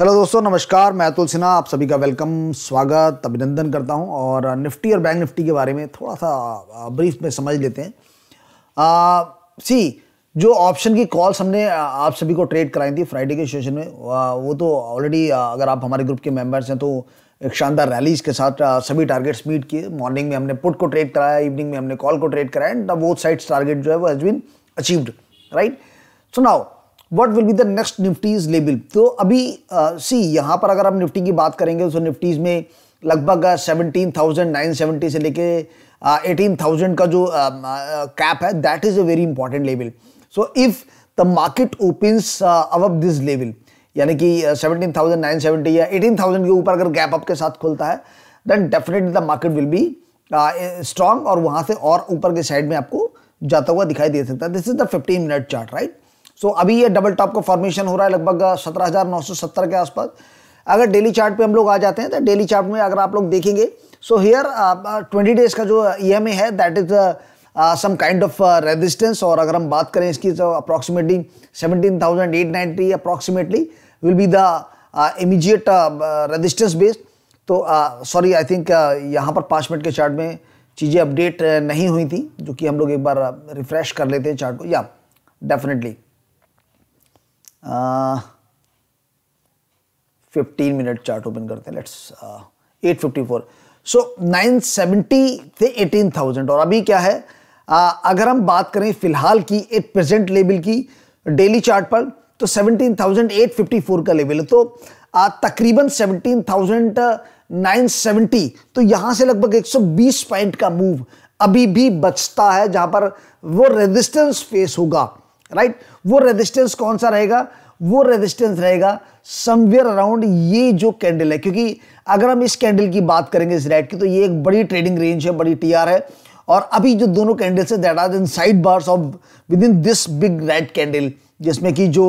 Hello दोस्तों नमस्कार मैं अतुल सिन्हा आप सभी का वेलकम स्वागत अभिनंदन करता हूं और निफ्टी और बैंक निफ्टी के बारे में थोड़ा सा ब्रीफ में समझ लेते हैं आ, सी जो ऑप्शन की कॉल्स हमने आप सभी को ट्रेड कराई थी फ्राइडे के सेशन में वो तो ऑलरेडी अगर आप हमारे ग्रुप के मेंबर्स हैं तो एक शानदार रैलीज के साथ सभी टारगेट्स मीट किए मॉर्निंग में हमने पुट को ट्रेड कराया इवनिंग में हमने कॉल को ट्रेड कराया एंड बोथ साइड्स टारगेट जो है वो has been achieved right so now what will be the next Nifty's level तो अभी सी uh, यहाँ पर अगर आप निफ्टी की बात करेंगे तो निफ्टीज़ में लगभग सेवनटीन थाउजेंड नाइन सेवेंटी से लेके एटीन uh, थाउजेंड का जो कैप uh, uh, है that is a very important level so if the market opens above this level यानी कि सेवनटीन थाउजेंड नाइन सेवेंटी या एटीन थाउजेंड के ऊपर अगर गैप अप के साथ खुलता है then definitely the market will be strong और वहाँ से और ऊपर के साइड में आपको जाता हुआ दिखाई दे सकता है this is the fifteen minute chart right so so, अभी ये डबल टॉप का फॉर्मेशन हो रहा है लगभग सत्रह के आसपास अगर डेली चार्ट पे हम लोग आ जाते हैं तो डेली चार्ट में अगर आप लोग देखेंगे सो हेयर ट्वेंटी डेज का जो ई एम ए है that is some kind of resistance और अगर हम बात करें इसकी तो approximately seventeen thousand eight ninety approximately will be the immediate resistance based तो सॉरी आई थिंक यहाँ पर पाँच मिनट के चार्ट में चीज़ें अपडेट नहीं हुई थी जो कि हम लोग एक बार रिफ्रेश कर लेते हैं चार्ट को या definitely fifteen minute chart open करते हैं let's eight fifty four so nine seventy थे एटीन थाउजेंड और अभी क्या है uh, अगर हम बात करें फिलहाल की एट प्रेजेंट लेवल की डेली चार्ट पर तो seventeen thousand eight fifty four का लेवल है तो uh, तकरीबन सेवनटीन थाउजेंड नाइन सेवेंटी तो यहां से लगभग एक सौ बीस पॉइंट का मूव अभी भी बचता है जहां पर वो रेजिस्टेंस फेस होगा राइट right? वो रेजिस्टेंस कौन सा रहेगा वो रेजिस्टेंस रहेगा समवेयर अराउंड ये जो कैंडल है क्योंकि अगर हम इस कैंडल की बात करेंगे इस रेड की तो ये एक बड़ी ट्रेडिंग रेंज है बड़ी टीआर है और अभी जो दोनों कैंडल्स है that are inside bars of within this big red candle जिसमें कि जो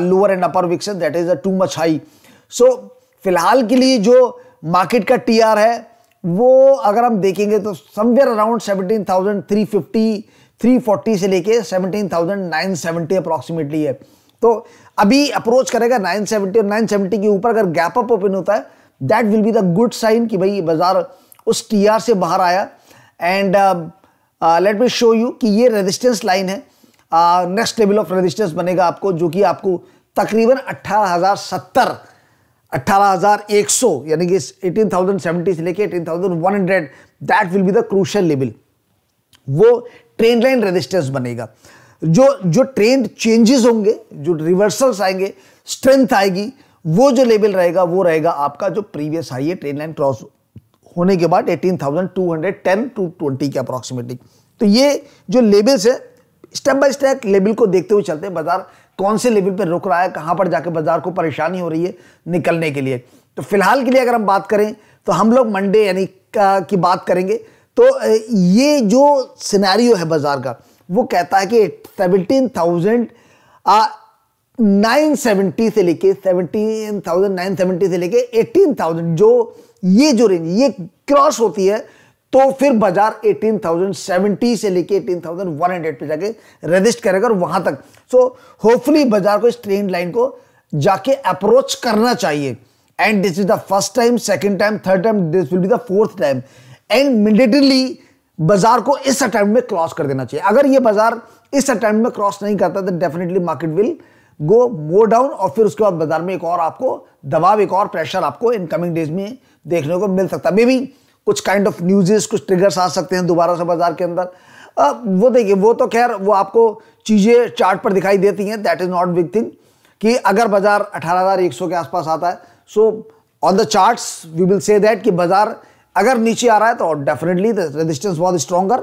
लोअर एंड अपर विक्स है that is a too much high so फिलहाल के लिए जो मार्केट का टीआर है वो अगर हम देखेंगे तो somewhere around seventeen thousand three fifty 340 से लेके 17,970 अप्रॉक्सीमेटली है तो अभी अप्रोच करेगा 970 और 970 के ऊपर अगर गैप अप ओपन होता है that will be the good sign कि भाई बाजार उस टीआर से बाहर आया and let me show you कि ये रेजिस्टेंस लाइन है नेक्स्ट लेवल ऑफ रेजिस्टेंस बनेगा आपको जो कि आपको तकरीबन अट्ठारह 18,100 यानी कि 18,070 से लेके 18,100 thousand one hundred that will be the crucial level वो ट्रेन लाइन रेजिस्टेंस बनेगा जो जो ट्रेंड चेंजेस होंगे जो रिवर्सल्स आएंगे स्ट्रेंथ आएगी वो जो लेवल रहेगा वो रहेगा आपका जो प्रीवियस हाई है ट्रेन लाइन क्रॉस होने के बाद 18,210 टू 20 के अप्रॉक्सीमेटली तो ये जो लेवल्स है स्टेप बाय स्टेप लेवल को देखते हुए चलते हैं बाजार कौन से लेवल पर रुक रहा है कहाँ पर जाकर बाजार को परेशानी हो रही है निकलने के लिए तो फिलहाल के लिए अगर हम बात करें तो हम लोग मंडे यानी की बात करेंगे तो ये जो सिनेरियो है बाज़ार का वो कहता है कि सेवनटीन थाउजेंड नाइन सेवेंटी से लेके सेवनटीन थाउजेंड नाइन सेवेंटी से लेके एटीन थाउजेंड जो ये जो रेंज ये क्रॉस होती है तो फिर बाजार एटीन थाउजेंड सेवेंटी से लेके एटीन थाउजेंड वन हंड्रेड पे जाके रजिस्ट करेगा और वहां तक सो होपफुली बाजार को इस ट्रेंड लाइन को जाके अप्रोच करना चाहिए and this is the first time second time third time this will be the fourth time and militarily बाजार को इस अटैम्प्ट में क्रॉस कर देना चाहिए अगर ये बाजार इस अटैम्प्ट में क्रॉस नहीं करता तो definitely market will go more down और फिर उसके बाद बाजार में एक और आपको दबाव एक और प्रेशर आपको इन कमिंग डेज में देखने को मिल सकता है मे बी कुछ काइंड ऑफ न्यूजेस कुछ ट्रिगर्स आ सकते हैं दोबारा से बाजार के अंदर अब वो देखिए वो तो खैर वो आपको चीज़ें चार्ट पर दिखाई देती हैं that is not big thing कि अगर बाजार 18,100 के आसपास आता है so on the charts we will see that कि बाजार अगर नीचे आ रहा है तो डेफिनेटली रेजिस्टेंस बहुत स्ट्रॉगर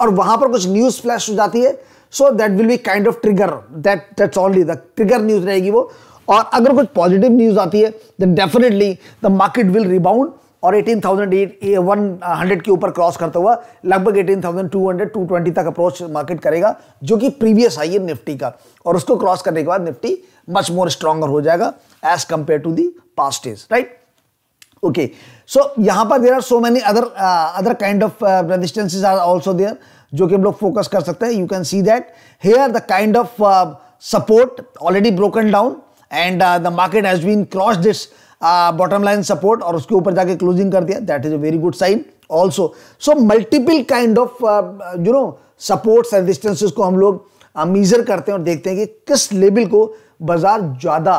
और वहां पर कुछ न्यूज फ्लैश हो जाती है so that will be kind of trigger that that's only the trigger news रहेगी वो और अगर कुछ पॉजिटिव न्यूज आती है then definitely the market will rebound और 18,100 के ऊपर क्रॉस करता हुआ लगभग 18,200 220 तक अप्रोच मार्केट करेगा जो कि प्रीवियस हाई है निफ्टी का और उसको क्रॉस करने के बाद निफ्टी मच मोर स्ट्रॉगर हो जाएगा as compare to the past right okay so यहां पर there are so many other other kind of of are also there जो कि हम लोग फोकस कर सकते हैं you can see that here the kind of support already broken down and the market has been cross this bottom line support और उसके ऊपर जाके क्लोजिंग कर दिया that is a very good sign also so multiple kind of you know supports and distances को हम लोग measure uh, करते हैं और देखते हैं कि किस लेवल को बाजार ज़्यादा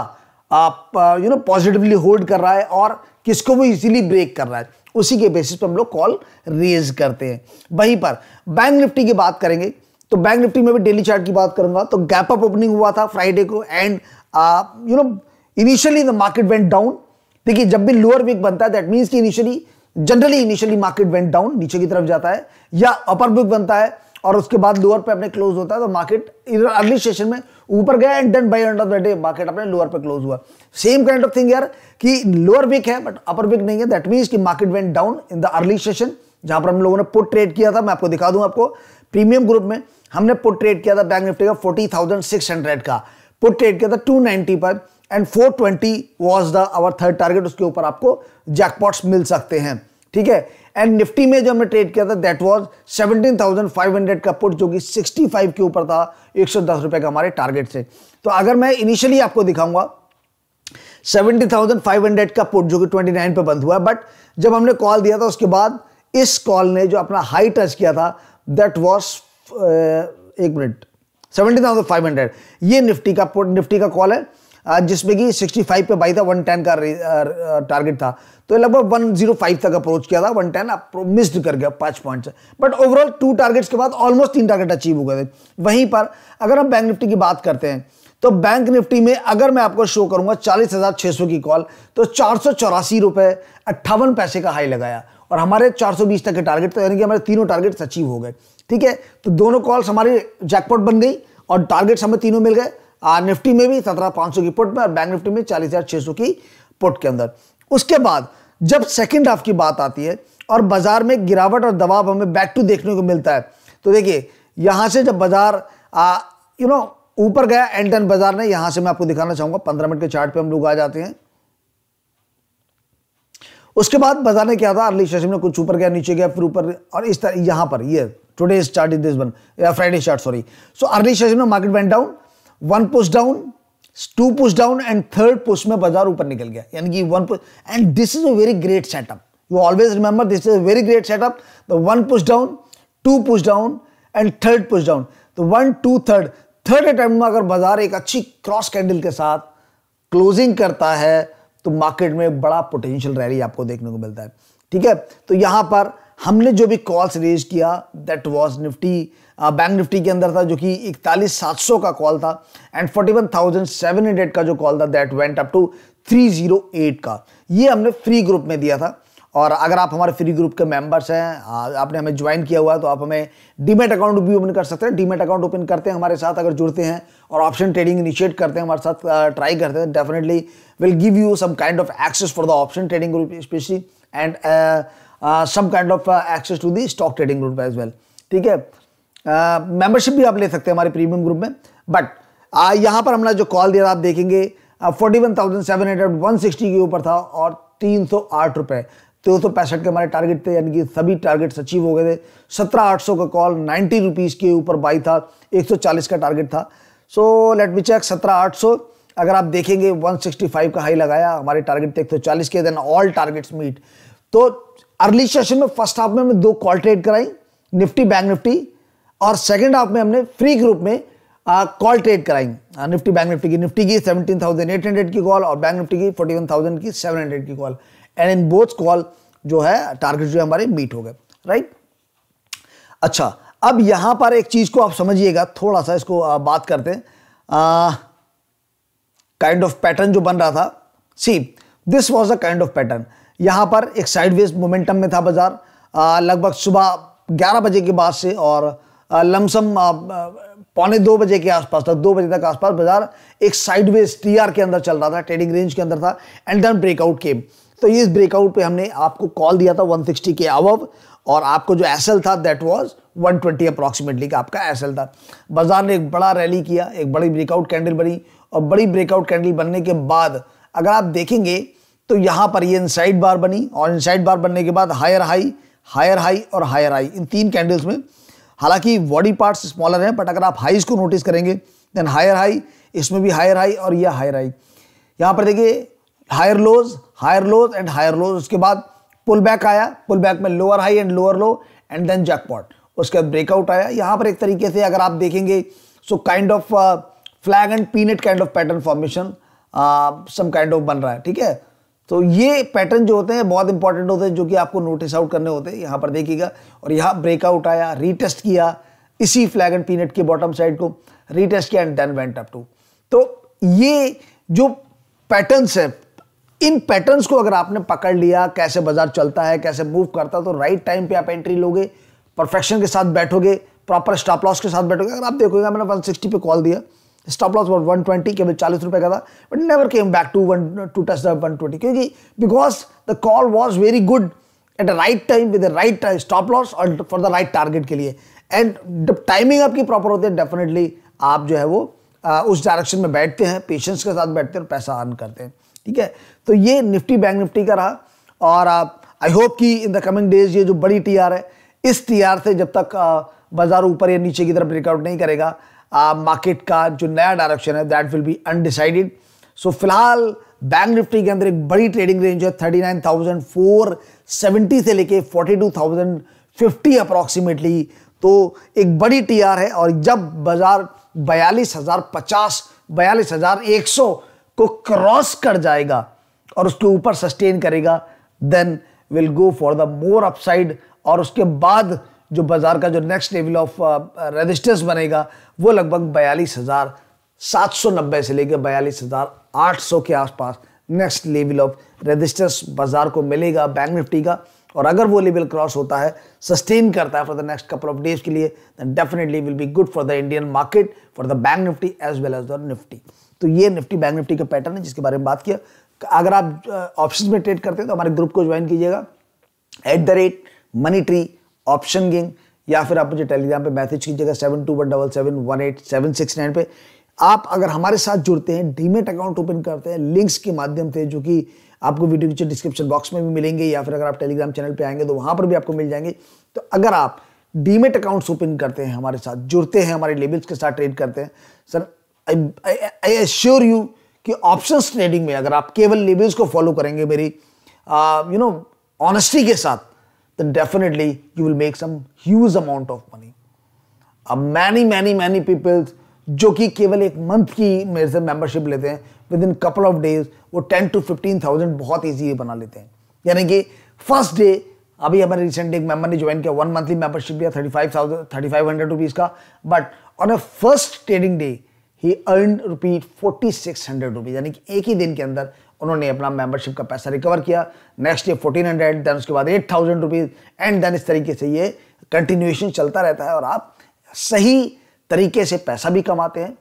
आप यू नो पॉजिटिवली होल्ड कर रहा है और किसको वो इजीली ब्रेक कर रहा है उसी के बेसिस पर हम लोग कॉल रेज करते हैं वहीं पर बैंक निफ्टी की बात करेंगे तो बैंक निफ्टी में भी डेली चार्ट की बात करूंगा तो गैप अप ओपनिंग हुआ था फ्राइडे को and you know initially the market went down देखिए जब भी लोअर वीक बनता है दैट मीन्स कि initially generally initially market went down नीचे की तरफ जाता है या अपर वीक बनता है और उसके बाद लोअर पे अपने क्लोज होता है तो मार्केट इधर अर्ली सेशन में ऊपर गया and then by end of the day market अपने लोअर पे क्लोज हुआ सेम काइंड ऑफ थिंग यार कि लोअर वीक है बट अपर वीक नहीं है दैट मीन्स कि market went down in the early session जहां पर हम लोगों ने पुट ट्रेड किया था मैं आपको दिखा दूं आपको प्रीमियम ग्रुप में हमने पुट ट्रेड किया था बैंक निफ्टी का फोर्टी थाउजेंड सिक्स हंड्रेड का पुट ट्रेड किया था टू नाइन्टी पर and four twenty was the our third target उसके ऊपर आपको जैकपॉट्स मिल सकते हैं ठीक है एंड निफ्टी में जो हमने ट्रेड किया था दैट वाज 17,500 का पुट जो कि 65 के ऊपर था एक रुपए का हमारे टारगेट से तो अगर मैं इनिशियली आपको दिखाऊंगा 70,500 का पुट जो कि 29 पे बंद हुआ बट जब हमने कॉल दिया था उसके बाद इस कॉल ने जो अपना हाई टच किया था दैट वॉज एक मिनट सेवेंटी ये निफ्टी का पुट निफ्टी का कॉल है जिसमें कि 65 पे बाई था 110 का टारगेट था तो लगभग 105 तक अप्रोच किया था 110 टेन मिस्ड कर गया पाँच पॉइंट से बट ओवरऑल टू टारगेट्स के बाद ऑलमोस्ट तीन टारगेट अचीव हो गए थे वहीं पर अगर हम बैंक निफ्टी की बात करते हैं तो बैंक निफ्टी में अगर मैं आपको शो करूंगा चालीस हज़ार सौ की कॉल तो चार सौ चौरासी अट्ठावन पैसे का हाई लगाया और हमारे 420 तक के टारगेट तो यानी कि हमारे तीनों टारगेट्स अचीव हो गए ठीक है तो दोनों कॉल्स हमारी जैकपॉट बन गई और टारगेट्स हमें तीनों मिल गए निफ्टी में भी सत्रह पांच सौ की पुट में और बैंक निफ्टी में चालीस हज़ार छह सौ की पुट के अंदर उसके बाद जब सेकेंड हाफ की बात आती है और बाजार में गिरावट और दबाव हमें बैक टू देखने को मिलता है तो देखिए यहां से जब बाजार यू नो ऊपर गया एंड टन बाजार ने यहां से मैं आपको दिखाना चाहूंगा पंद्रह मिनट के चार्ट पे हम लोग आ जाते हैं उसके बाद बाजार ने क्या था अर्ली सेशन में कुछ ऊपर गया नीचे गया फिर ऊपर और इस तरह यहां पर ये today start in this one Friday chart sorry so early session में market went down one push down two push down and third push में बाजार ऊपर निकल गया यानी कि one push and this is a very great setup you always remember this is a very great setup the one push down two push down and third push down तो one two third third attempt में अगर बाजार एक अच्छी cross candle के साथ closing करता है तो मार्केट में बड़ा पोटेंशियल रैली आपको देखने को मिलता है ठीक है तो यहां पर हमने जो भी कॉल्स रेज किया that was Nifty bank Nifty के अंदर था जो कि इकतालीस सात सौ का कॉल था and forty one thousand seven hundred का जो कॉल था that went up to three zero eight का ये हमने फ्री ग्रुप में दिया था और अगर आप हमारे फ्री ग्रुप के मेंबर्स हैं uh, आपने हमें ज्वाइन किया हुआ है तो आप हमें डीमेट अकाउंट भी ओपन कर सकते हैं डीमेट अकाउंट ओपन करते हैं हमारे साथ अगर जुड़ते हैं और ऑप्शन ट्रेडिंग इनिशिएट करते हैं हमारे साथ ट्राई uh, करते हैं definitely will give you some kind of access for the option trading group specially and some uh, uh, of uh, access to the stock trading group as well ठीक है membership uh, भी आप ले सकते हैं हमारे प्रीमियम ग्रुप में but यहाँ पर हमने जो कॉल दिया था आप देखेंगे forty one thousand seven hundred one sixty के ऊपर था और तीन सौ आठ रुपये दो सौ पैंसठ के हमारे टारगेट थे यानी कि सभी टारगेट्स अचीव हो गए थे सत्रह आठ सौ का कॉल नाइन्टी रुपीज़ के ऊपर बाई था एक सौ चालीस का टारगेट था सो लेट मी चेक सत्रह आठ सौ अगर आप देखेंगे 165 का हाई लगाया हमारे टारगेट थे एक सौ चालीस के देन ऑल टारगेट्स मीट तो अर्ली सेशन में फर्स्ट हाफ में हमने दो कॉल ट्रेड कराई निफ्टी बैंक निफ्टी और सेकेंड हाफ में हमने फ्री ग्रुप में कॉल ट्रेड कराई निफ्टी बैंक निफ्टी की निफ्टी की सेवनटीन की कॉल और बैंक निफ्टी की फोर्टी की सेवन की call and in both call जो है टारगेट जो है हमारे मीट हो गए राइट अच्छा अब यहां पर एक चीज को आप समझिएगा थोड़ा सा इसको बात करते हैं काइंड ऑफ पैटर्न जो बन रहा था see this was a kind of pattern यहाँ पर एक साइडवेज मोमेंटम में था बाजार लगभग सुबह 11 बजे के बाद से और लमसम पौने दो बजे के आसपास तक दो बजे तक आसपास बाजार एक साइडवेज टीआर के अंदर चल रहा था ट्रेडिंग रेंज के अंदर था एंड देन ब्रेकआउट केम तो इस ब्रेकआउट पे हमने आपको कॉल दिया था 160 के अबव और आपको जो एस था दैट वॉज 120 अप्रॉक्सीमेटली का आपका एस था बाजार ने एक बड़ा रैली किया एक बड़ी ब्रेकआउट कैंडल बनी और बड़ी ब्रेकआउट कैंडल बनने के बाद अगर आप देखेंगे तो यहाँ पर ये इनसाइड बार बनी और इनसाइड बार बनने के बाद हायर हाई हायर हाई और हायर हाई इन तीन कैंडल्स में हालांकि बॉडी पार्ट्स स्मॉलर हैं बट अगर आप हाईज को नोटिस करेंगे देन हायर हाई इसमें भी हायर हाई और यह हायर हाई यहाँ पर देखिए higher lows higher lows and higher lows उसके बाद पुल बैक आया पुल बैक में lower high and lower low and then jackpot उसके बाद ब्रेकआउट आया यहाँ पर एक तरीके से अगर आप देखेंगे so kind of flag and pennant kind of pattern formation some kind of बन रहा है ठीक है तो ये पैटर्न जो होते हैं बहुत इंपॉर्टेंट होते हैं जो कि आपको नोटिस आउट करने होते हैं यहाँ पर देखिएगा और यहाँ ब्रेकआउट आया रीटेस्ट किया इसी फ्लैग एंड पीनट की बॉटम साइड को रीटेस्ट किया and then went up to तो ये जो पैटर्न्स है इन पैटर्न्स को अगर आपने पकड़ लिया कैसे बाजार चलता है कैसे मूव करता है तो राइट टाइम पे आप एंट्री लोगे परफेक्शन के साथ बैठोगे प्रॉपर स्टॉप लॉस के साथ बैठोगे अगर आप देखोगे मैंने वन सिक्सटी पे कॉल दिया stop loss one one twenty केवल चालीस रुपये का था but never came back to one to touch the one twenty क्योंकि because the call was very good at the right time with the right stop loss और for the right target के लिए and जब timing आपकी proper होती है definitely आप जो है वो आ, उस डायरेक्शन में बैठते हैं पेशेंस के साथ बैठते हैं और पैसा अर्न करते हैं ठीक है तो ये निफ्टी बैंक निफ्टी का रहा और आप आई होप कि इन द कमिंग डेज ये जो बड़ी टी है इस टी से जब तक uh, बाजार ऊपर या नीचे की तरफ ब्रेकआउट नहीं करेगा मार्केट uh, का जो नया डायरेक्शन है that will be undecided so फिलहाल बैंक निफ्टी के अंदर एक बड़ी ट्रेडिंग रेंज है 39,470 से लेके 42,050 अप्रॉक्सीमेटली तो एक बड़ी टीआर है और जब बाजार बयालीस हज़ार पचास बयालीस हज़ार एक सौ को क्रॉस कर जाएगा और उसके ऊपर सस्टेन करेगा then will go for the more upside और उसके बाद जो बाजार का जो नेक्स्ट लेवल ऑफ रेजिस्टेंस बनेगा वो लगभग बयालीस हज़ार सात सौ नब्बे से लेकर बयालीस हज़ार आठ सौ के आसपास नेक्स्ट लेवल ऑफ रेजिस्टेंस बाजार को मिलेगा बैंक निफ्टी का और अगर वो लेवल क्रॉस होता है सस्टेन करता है for the next couple of days के लिए then definitely will be good for the Indian market for the bank Nifty as well as the Nifty तो ये निफ्टी बैंक निफ्टी का पैटर्न है जिसके बारे में बात किया अगर आप ऑप्शन uh, में ट्रेड करते हैं तो हमारे ग्रुप को ज्वाइन कीजिएगा at the rate money tree option गिंग या फिर आप मुझे टेलीग्राम पे मैसेज कीजिएगा seven two one double seven one eight seven six nine पे आप अगर हमारे साथ जुड़ते हैं डीमेट अकाउंट ओपन करते हैं लिंक्स के माध्यम से जो कि आपको वीडियो नीचे डिस्क्रिप्शन बॉक्स में भी मिलेंगे या फिर अगर आप टेलीग्राम चैनल पर आएंगे तो वहाँ पर भी आपको मिल जाएंगे तो अगर आप डीमेट अकाउंट्स ओपन करते हैं हमारे साथ जुड़ते हैं हमारे लेबल्स के साथ ट्रेड करते हैं सर आई एश्योर यू कि ऑप्शन ट्रेडिंग में अगर आप केवल लेबल्स को फॉलो करेंगे मेरी यू नो ऑनेस्टी के साथ तो definitely you will make some huge amount of money many many many peoples जो कि केवल एक मंथ की मेरे से मेंबरशिप लेते हैं within couple of days वो टेन टू फिफ्टीन थाउजेंड बहुत ईजी बना लेते हैं यानी कि फर्स्ट डे अभी हमारे रिसेंट एक मेंबर ने ज्वाइन किया वन मंथली मेंबरशिप दिया thirty five thousand thirty five hundred rupees का but on a first trading day ही earn rupees forty six hundred rupees यानी कि एक ही दिन के अंदर उन्होंने अपना मेंबरशिप का पैसा रिकवर किया next day fourteen hundred then उसके बाद eight thousand rupees and then इस तरीके से ये कंटिन्यूएशन चलता रहता है और आप सही तरीके से पैसा भी कमाते हैं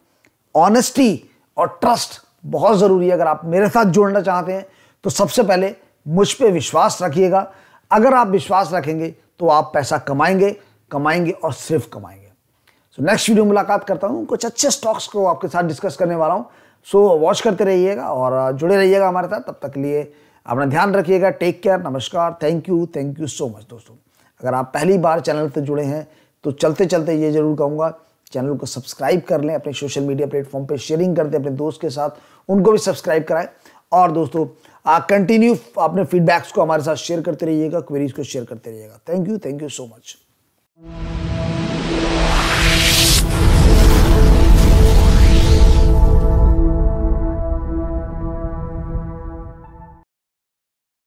ऑनेस्टी और ट्रस्ट बहुत ज़रूरी है अगर आप मेरे साथ जुड़ना चाहते हैं तो सबसे पहले मुझ पर विश्वास रखिएगा अगर आप विश्वास रखेंगे तो आप पैसा कमाएंगे कमाएंगे और सिर्फ कमाएंगे सो नेक्स्ट वीडियो मुलाकात करता हूँ कुछ अच्छे स्टॉक्स को आपके साथ डिस्कस करने वाला हूँ सो so, वॉच करते रहिएगा और जुड़े रहिएगा हमारे साथ तब तक के लिए अपना ध्यान रखिएगा टेक केयर नमस्कार thank you thank you so much दोस्तों अगर आप पहली बार चैनल से जुड़े हैं तो चलते चलते ये जरूर कहूँगा चैनल को सब्सक्राइब कर लें अपने सोशल मीडिया प्लेटफॉर्म पे शेयरिंग कर दें अपने दोस्त के साथ उनको भी सब्सक्राइब कराएं और दोस्तों कंटिन्यू अपने फीडबैक्स को हमारे साथ शेयर करते रहिएगा क्वेरीज को शेयर करते रहिएगा thank you thank you so much